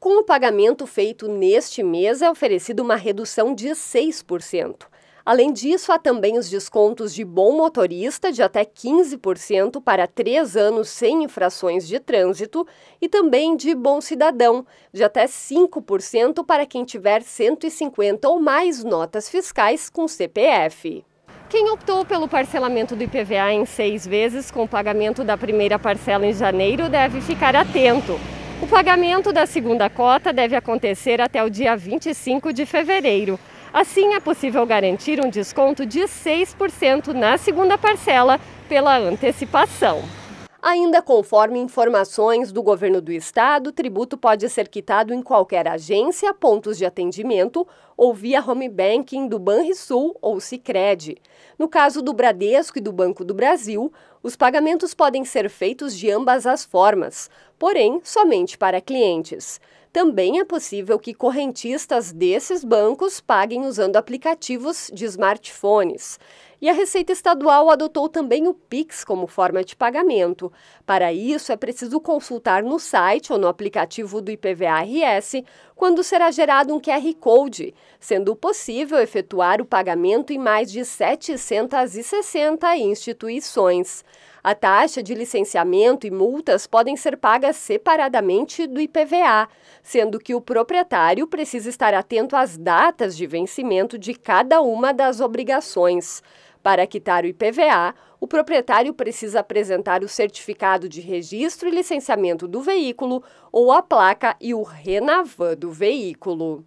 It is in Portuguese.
Com o pagamento feito neste mês, é oferecida uma redução de 6%. Além disso, há também os descontos de bom motorista de até 15% para três anos sem infrações de trânsito e também de bom cidadão de até 5% para quem tiver 150 ou mais notas fiscais com CPF. Quem optou pelo parcelamento do IPVA em seis vezes com o pagamento da primeira parcela em janeiro deve ficar atento o pagamento da segunda cota deve acontecer até o dia 25 de fevereiro. Assim, é possível garantir um desconto de 6% na segunda parcela pela antecipação. Ainda conforme informações do governo do estado, o tributo pode ser quitado em qualquer agência, pontos de atendimento ou via home banking do Banrisul ou Sicredi. No caso do Bradesco e do Banco do Brasil, os pagamentos podem ser feitos de ambas as formas, porém somente para clientes. Também é possível que correntistas desses bancos paguem usando aplicativos de smartphones. E a Receita Estadual adotou também o Pix como forma de pagamento. Para isso, é preciso consultar no site ou no aplicativo do IPVA-RS quando será gerado um QR Code, sendo possível efetuar o pagamento em mais de 760 instituições. A taxa de licenciamento e multas podem ser pagas separadamente do IPVA, sendo que o proprietário precisa estar atento às datas de vencimento de cada uma das obrigações. Para quitar o IPVA, o proprietário precisa apresentar o certificado de registro e licenciamento do veículo ou a placa e o renavan do veículo.